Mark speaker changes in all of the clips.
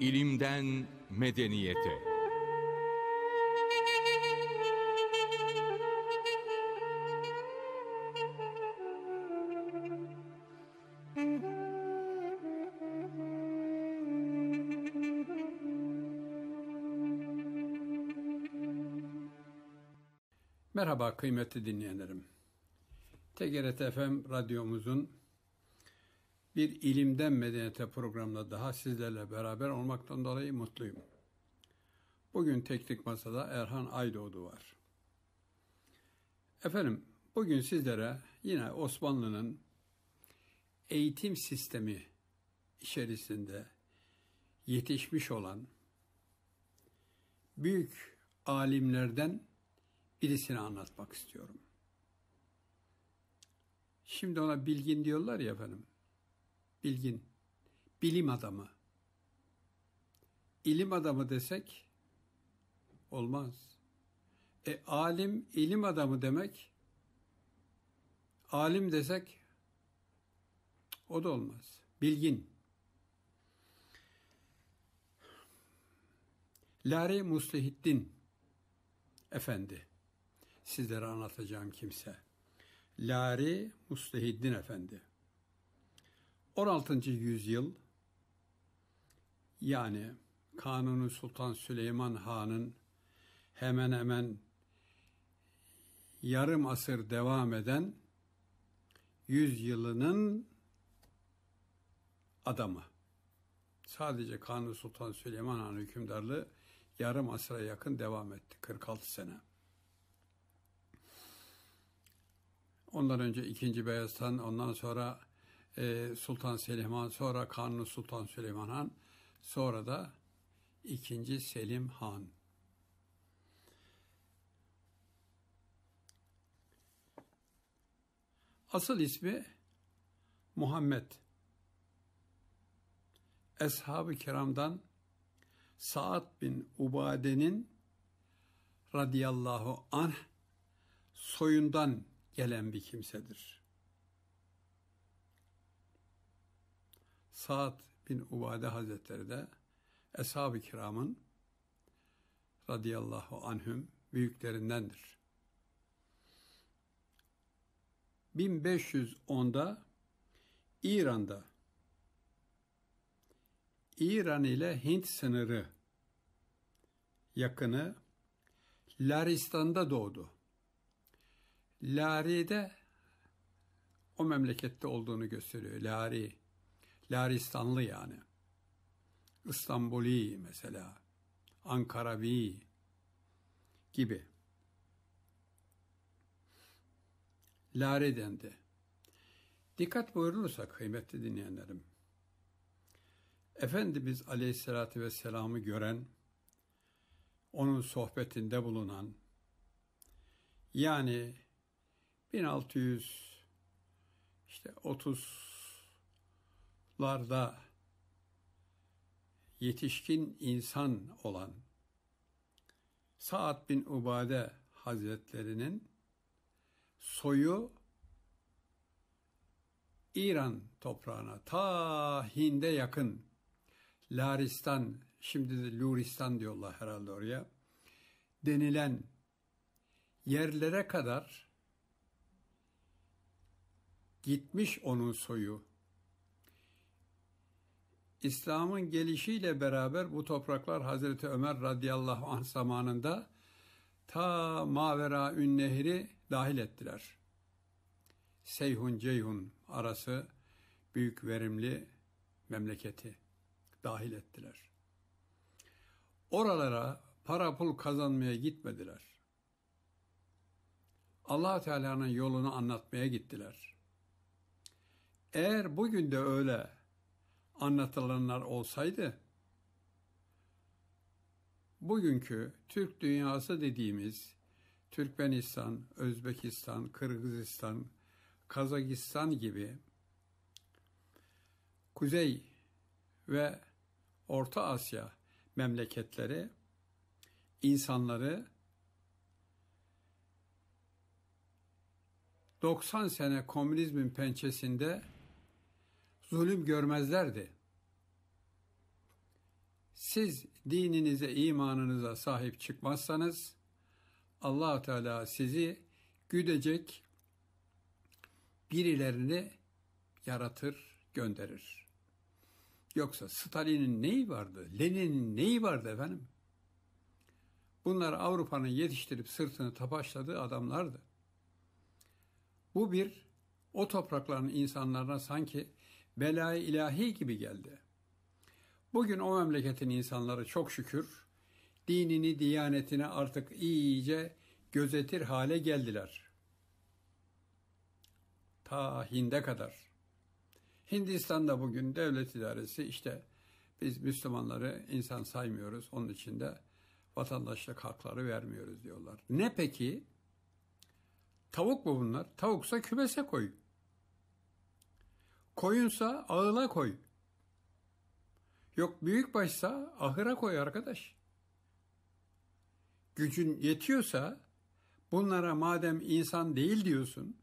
Speaker 1: İlimden medeniyete. Merhaba kıymetli dinleyenlerim. TGRT FM radyomuzun bir ilimden medeniyete programla daha sizlerle beraber olmaktan dolayı mutluyum. Bugün teknik masada Erhan Aydoğdu var. Efendim, bugün sizlere yine Osmanlı'nın eğitim sistemi içerisinde yetişmiş olan büyük alimlerden birisini anlatmak istiyorum. Şimdi ona bilgin diyorlar ya efendim bilgin, bilim adamı. İlim adamı desek olmaz. E alim, ilim adamı demek, alim desek o da olmaz. Bilgin. lari Muslihiddin Efendi. Sizlere anlatacağım kimse. Lari Muslihiddin Efendi. 16. yüzyıl yani Kanuni Sultan Süleyman Han'ın hemen hemen yarım asır devam eden yüzyılının adamı. Sadece Kanuni Sultan Süleyman Han hükümdarlığı yarım asıra yakın devam etti. 46 sene. Ondan önce 2. Beyaz'dan, ondan sonra ee, Sultan Selim sonra Kanuni Sultan Süleyman Han, sonra da ikinci Selim Han. Asıl ismi Muhammed. Eshab-ı kiramdan Sa'd bin Ubade'nin radiyallahu anh soyundan gelen bir kimsedir. Saad bin Ubade Hazretleri de Eshab-ı Kiram'ın radıyallahu anhüm büyüklerindendir. 1510'da İran'da İran ile Hint sınırı yakını Laristan'da doğdu. Lari'de o memlekette olduğunu gösteriyor. Lari Laristanlı yani. İstanbuli mesela, Ankaravi gibi. Lare dendi. Dikkat buyurulursa kıymetli dinleyenlerim, Efendimiz Aleyhisselatü Vesselam'ı gören, onun sohbetinde bulunan, yani 1600 işte 30 gruplarda yetişkin insan olan Saad bin Ubade Hazretlerinin soyu İran toprağına ta Hind'e yakın Laristan şimdi de Luristan diyorlar herhalde oraya denilen yerlere kadar gitmiş onun soyu İslam'ın gelişiyle beraber bu topraklar Hazreti Ömer radıyallahu anh zamanında ta Mavera Ün Nehri dahil ettiler. Seyhun Ceyhun arası büyük verimli memleketi dahil ettiler. Oralara para pul kazanmaya gitmediler. allah Teala'nın yolunu anlatmaya gittiler. Eğer bugün de öyle anlatılanlar olsaydı bugünkü Türk dünyası dediğimiz Türkmenistan, Özbekistan, Kırgızistan, Kazakistan gibi Kuzey ve Orta Asya memleketleri insanları 90 sene komünizmin pençesinde zulüm görmezlerdi. Siz dininize, imanınıza sahip çıkmazsanız allah Teala sizi güdecek birilerini yaratır, gönderir. Yoksa Stalin'in neyi vardı? Lenin'in neyi vardı efendim? Bunlar Avrupa'nın yetiştirip sırtını tapaşladığı adamlardı. Bu bir o toprakların insanlarına sanki belay ilahi gibi geldi. Bugün o memleketin insanları çok şükür dinini, diyanetini artık iyice gözetir hale geldiler. Ta Hind'e kadar. Hindistan'da bugün devlet idaresi işte biz Müslümanları insan saymıyoruz. Onun için de vatandaşlık hakları vermiyoruz diyorlar. Ne peki? Tavuk mu bunlar? Tavuksa kümese koy. Koyunsa ağıla koy. Yok büyük başsa ahıra koy arkadaş. Gücün yetiyorsa bunlara madem insan değil diyorsun,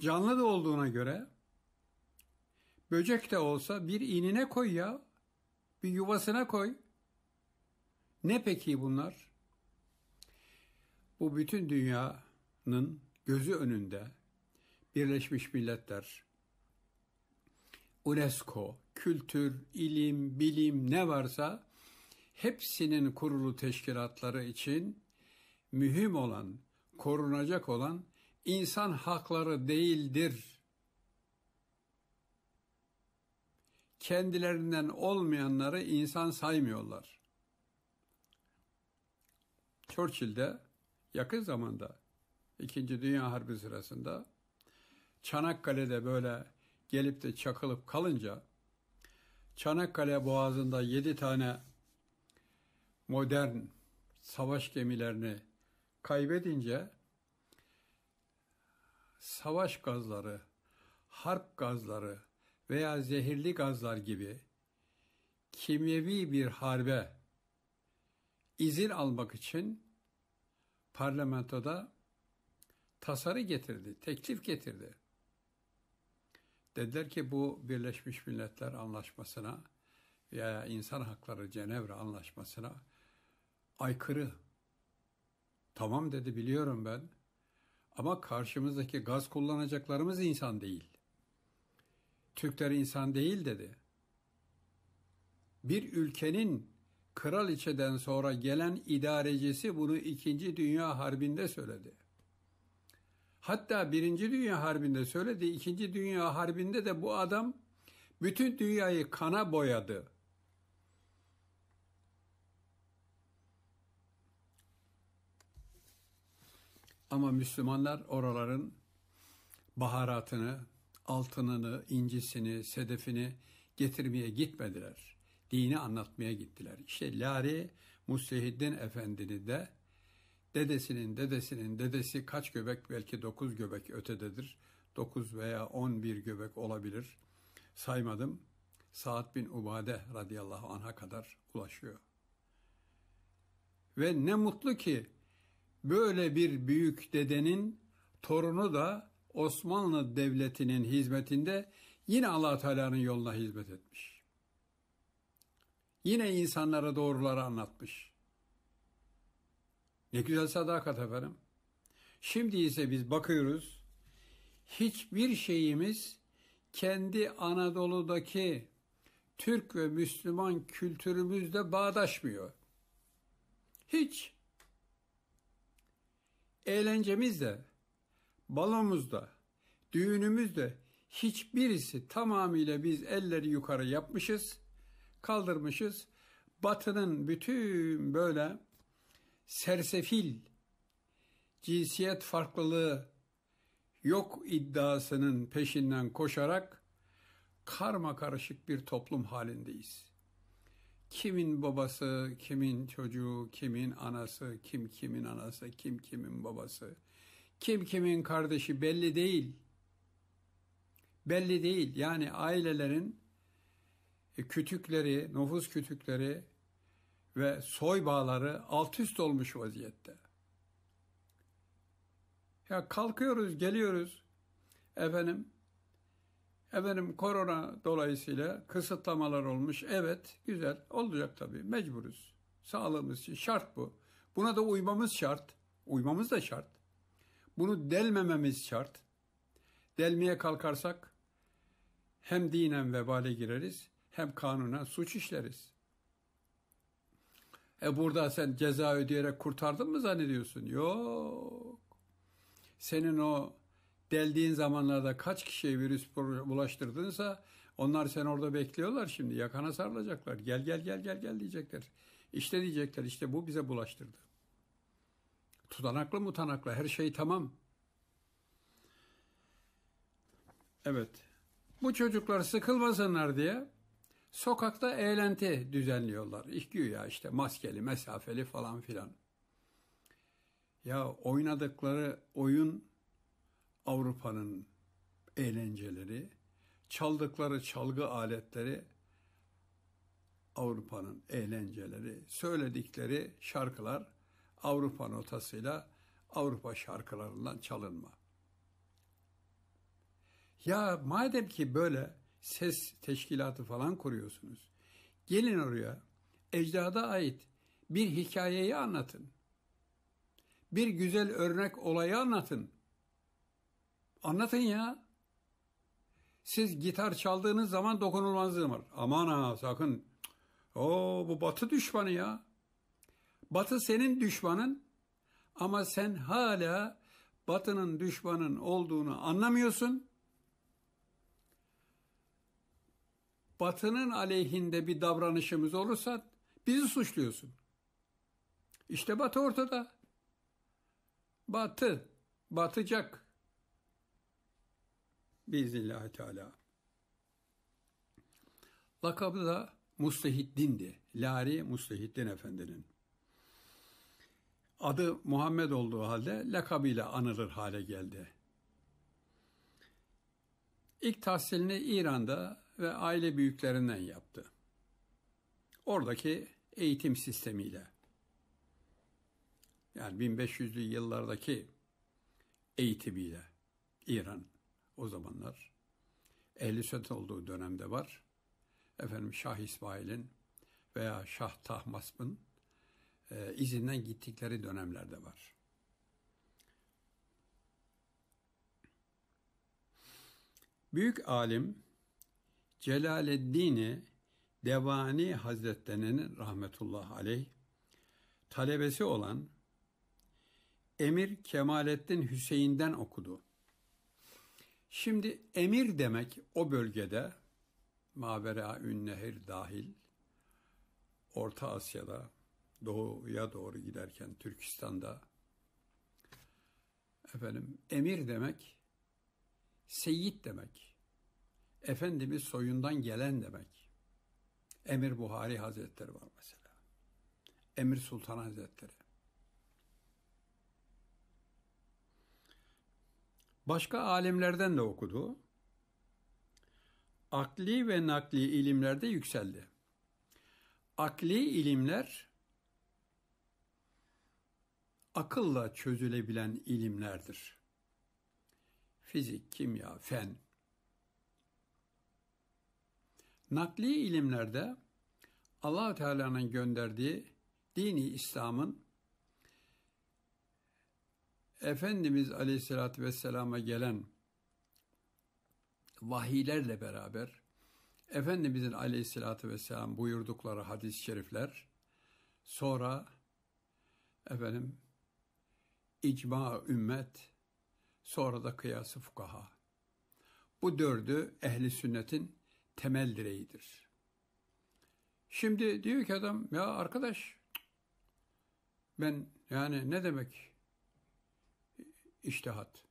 Speaker 1: canlı da olduğuna göre böcek de olsa bir inine koy ya, bir yuvasına koy. Ne peki bunlar? Bu bütün dünyanın gözü önünde Birleşmiş Milletler, UNESCO, kültür, ilim, bilim ne varsa hepsinin kurulu teşkilatları için mühim olan, korunacak olan insan hakları değildir. Kendilerinden olmayanları insan saymıyorlar. Churchill'de yakın zamanda İkinci Dünya Harbi sırasında Çanakkale'de böyle gelip de çakılıp kalınca Çanakkale Boğazı'nda yedi tane modern savaş gemilerini kaybedince savaş gazları, harp gazları veya zehirli gazlar gibi kimyevi bir harbe izin almak için parlamentoda tasarı getirdi, teklif getirdi. Dediler ki bu Birleşmiş Milletler Anlaşması'na veya İnsan Hakları Cenevre Anlaşması'na aykırı. Tamam dedi biliyorum ben. Ama karşımızdaki gaz kullanacaklarımız insan değil. Türkler insan değil dedi. Bir ülkenin kraliçeden sonra gelen idarecisi bunu 2. Dünya Harbi'nde söyledi. Hatta Birinci Dünya Harbi'nde söyledi, İkinci Dünya Harbi'nde de bu adam bütün dünyayı kana boyadı. Ama Müslümanlar oraların baharatını, altınını, incisini, sedefini getirmeye gitmediler. Dini anlatmaya gittiler. İşte Lari Muslehiddin Efendi'ni de Dedesinin dedesinin dedesi kaç göbek belki dokuz göbek ötededir. Dokuz veya on bir göbek olabilir. Saymadım. Saat bin Ubade radıyallahu anh'a kadar ulaşıyor. Ve ne mutlu ki böyle bir büyük dedenin torunu da Osmanlı Devleti'nin hizmetinde yine allah Teala'nın yoluna hizmet etmiş. Yine insanlara doğruları anlatmış. Ne güzel sadakat efendim. Şimdi ise biz bakıyoruz. Hiçbir şeyimiz kendi Anadolu'daki Türk ve Müslüman kültürümüzle bağdaşmıyor. Hiç. Eğlencemiz de, balomuz da, düğünümüz de hiçbirisi tamamıyla biz elleri yukarı yapmışız, kaldırmışız. Batının bütün böyle sersefil, cinsiyet farklılığı yok iddiasının peşinden koşarak karma karışık bir toplum halindeyiz. Kimin babası, kimin çocuğu, kimin anası, kim kimin anası, kim kimin babası, kim kimin kardeşi belli değil. Belli değil. Yani ailelerin e, kütükleri, nüfus kütükleri ve soy bağları alt üst olmuş vaziyette. Ya kalkıyoruz, geliyoruz. Efendim, efendim korona dolayısıyla kısıtlamalar olmuş. Evet, güzel. Olacak tabii. Mecburuz. Sağlığımız için şart bu. Buna da uymamız şart. Uymamız da şart. Bunu delmememiz şart. Delmeye kalkarsak hem dinen vebale gireriz hem kanuna suç işleriz. E burada sen ceza ödeyerek kurtardın mı zannediyorsun? Yok. Senin o deldiğin zamanlarda kaç kişiye virüs bulaştırdınsa onlar sen orada bekliyorlar şimdi. Yakana sarılacaklar. Gel gel gel gel gel diyecekler. İşte diyecekler işte bu bize bulaştırdı. Tutanaklı mutanaklı her şey tamam. Evet. Bu çocuklar sıkılmasınlar diye Sokakta eğlenti düzenliyorlar. ya işte maskeli, mesafeli falan filan. Ya oynadıkları oyun Avrupa'nın eğlenceleri, çaldıkları çalgı aletleri Avrupa'nın eğlenceleri, söyledikleri şarkılar Avrupa notasıyla Avrupa şarkılarından çalınma. Ya madem ki böyle ses teşkilatı falan kuruyorsunuz. Gelin oraya ecdada ait bir hikayeyi anlatın. Bir güzel örnek olayı anlatın. Anlatın ya. Siz gitar çaldığınız zaman dokunulmazlığım var. Aman ha sakın. O bu batı düşmanı ya. Batı senin düşmanın ama sen hala batının düşmanın olduğunu anlamıyorsun. batının aleyhinde bir davranışımız olursa bizi suçluyorsun. İşte batı ortada. Batı, batacak. Biiznillahü Teala. Lakabı da Mustahiddin'di. Lari Mustahiddin Efendi'nin. Adı Muhammed olduğu halde lakabıyla anılır hale geldi. İlk tahsilini İran'da ve aile büyüklerinden yaptı. Oradaki eğitim sistemiyle. Yani 1500'lü yıllardaki eğitimiyle İran o zamanlar ehli sünnet olduğu dönemde var. Efendim Şah İsmail'in veya Şah Tahmasp'ın e, izinden gittikleri dönemlerde var. Büyük alim Celaleddini Devani Hazretlerinin rahmetullah aleyh talebesi olan Emir Kemalettin Hüseyin'den okudu. Şimdi emir demek o bölgede Mavera Ünnehir dahil Orta Asya'da doğuya doğru giderken Türkistan'da efendim emir demek seyit demek Efendimiz soyundan gelen demek. Emir Buhari Hazretleri var mesela. Emir Sultan Hazretleri. Başka alimlerden de okudu. Akli ve nakli ilimlerde yükseldi. Akli ilimler akılla çözülebilen ilimlerdir. Fizik, kimya, fen, Nakli ilimlerde allah Teala'nın gönderdiği dini İslam'ın Efendimiz Aleyhisselatü Vesselam'a gelen vahiylerle beraber Efendimizin Aleyhisselatü Vesselam buyurdukları hadis-i şerifler sonra efendim icma ümmet sonra da kıyası fukaha. Bu dördü ehli sünnetin temel direğidir. Şimdi diyor ki adam ya arkadaş ben yani ne demek iştihat?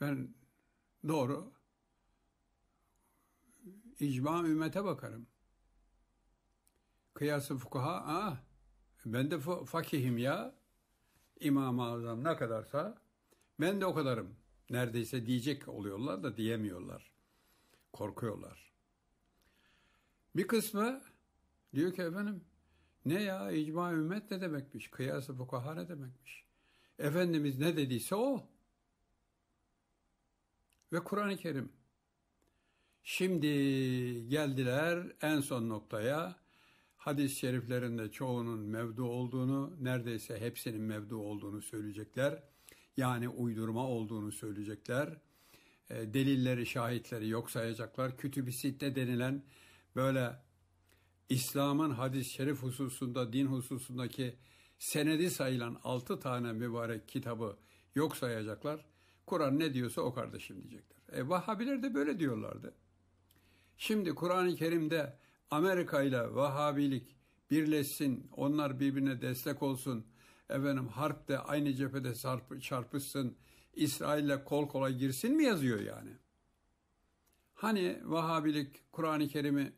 Speaker 1: Ben doğru icma ümmete bakarım. Kıyası fukaha ah ben de fakihim ya. İmam-ı Azam ne kadarsa ben de o kadarım. Neredeyse diyecek oluyorlar da diyemiyorlar. Korkuyorlar. Bir kısmı diyor ki efendim ne ya icma ümmet ne demekmiş? Kıyası fukaha ne demekmiş? Efendimiz ne dediyse o. Ve Kur'an-ı Kerim. Şimdi geldiler en son noktaya. Hadis-i şeriflerinde çoğunun mevdu olduğunu, neredeyse hepsinin mevdu olduğunu söyleyecekler yani uydurma olduğunu söyleyecekler. E, delilleri, şahitleri yok sayacaklar. Kütübisitte denilen böyle İslam'ın hadis-i şerif hususunda, din hususundaki senedi sayılan altı tane mübarek kitabı yok sayacaklar. Kur'an ne diyorsa o kardeşim diyecekler. E Vahhabiler de böyle diyorlardı. Şimdi Kur'an-ı Kerim'de Amerika ile Vahhabilik birleşsin, onlar birbirine destek olsun, efendim harp de aynı cephede sarp, çarpışsın, İsrail'le kol kola girsin mi yazıyor yani? Hani Vahabilik Kur'an-ı Kerim'i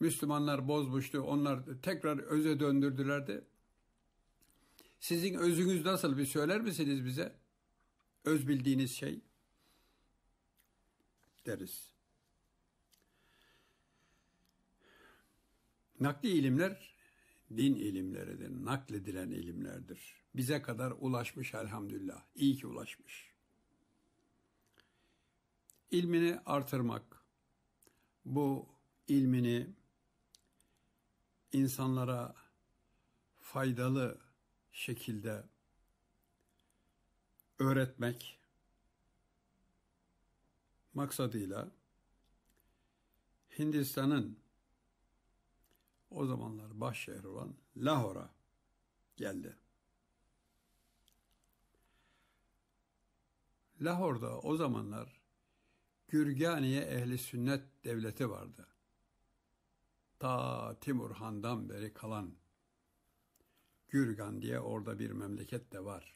Speaker 1: Müslümanlar bozmuştu, onlar tekrar öze döndürdüler de. Sizin özünüz nasıl bir söyler misiniz bize? Öz bildiğiniz şey deriz. Nakli ilimler din ilimleridir, nakledilen ilimlerdir. Bize kadar ulaşmış elhamdülillah. İyi ki ulaşmış. İlmini artırmak, bu ilmini insanlara faydalı şekilde öğretmek maksadıyla Hindistan'ın o zamanlar baş şehir olan Lahor'a geldi. Lahor'da o zamanlar Gürganiye Ehli Sünnet Devleti vardı. Ta Timur Han'dan beri kalan Gürgan diye orada bir memleket de var.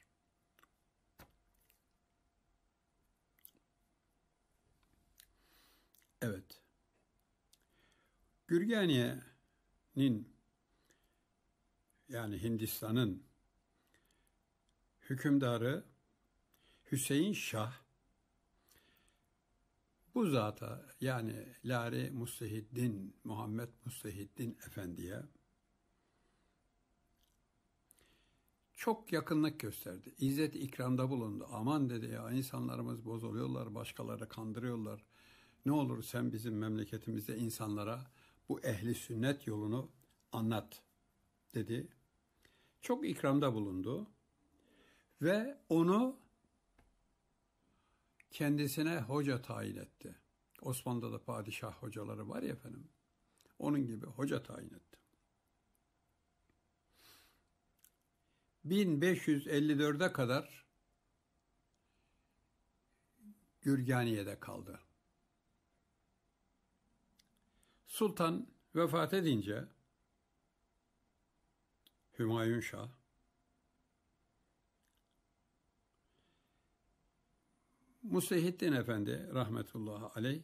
Speaker 1: Evet. Gürganiye nin yani Hindistan'ın hükümdarı Hüseyin Şah bu zata yani Lari Mustahiddin, Muhammed Mustahiddin Efendi'ye çok yakınlık gösterdi. İzzet ikramda bulundu. Aman dedi ya insanlarımız bozuluyorlar, başkaları kandırıyorlar. Ne olur sen bizim memleketimizde insanlara bu ehli sünnet yolunu anlat dedi. Çok ikramda bulundu ve onu kendisine hoca tayin etti. Osmanlı'da da padişah hocaları var ya efendim. Onun gibi hoca tayin etti. 1554'e kadar Gürganiye'de kaldı. Sultan vefat edince Hümayun Şah Mustahiddin Efendi rahmetullahi aleyh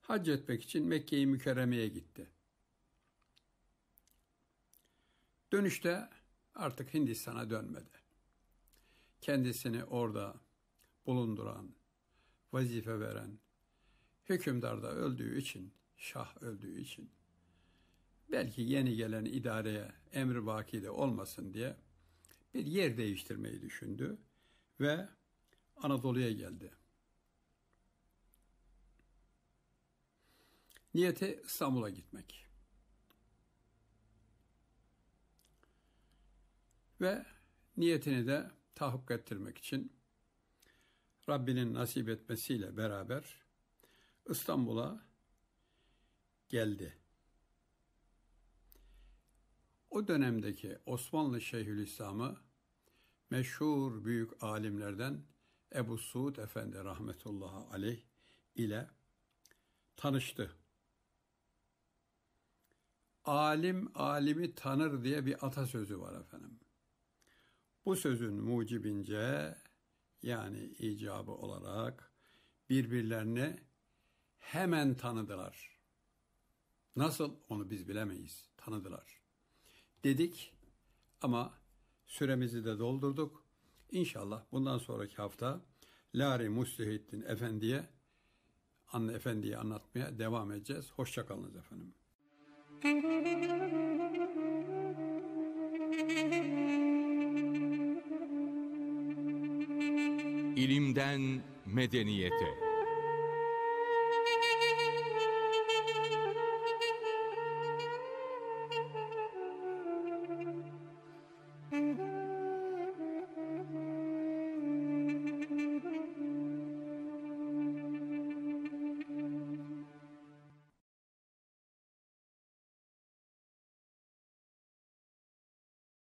Speaker 1: hac etmek için Mekke'yi i Mükerreme'ye gitti. Dönüşte artık Hindistan'a dönmedi. Kendisini orada bulunduran, vazife veren Hükümdar da öldüğü için, şah öldüğü için belki yeni gelen idareye emri de olmasın diye bir yer değiştirmeyi düşündü ve Anadolu'ya geldi. Niyeti İstanbul'a gitmek. Ve niyetini de tahakkuk ettirmek için Rabbinin nasip etmesiyle beraber İstanbul'a geldi. O dönemdeki Osmanlı Şeyhülislam'ı meşhur büyük alimlerden Ebu Suud Efendi rahmetullahi aleyh ile tanıştı. Alim alimi tanır diye bir atasözü var efendim. Bu sözün mucibince yani icabı olarak birbirlerine hemen tanıdılar. Nasıl onu biz bilemeyiz. Tanıdılar. Dedik ama süremizi de doldurduk. İnşallah bundan sonraki hafta Lari Muslihittin Efendi'ye Anne Efendi'yi anlatmaya devam edeceğiz. Hoşçakalınız efendim. İlimden medeniyete.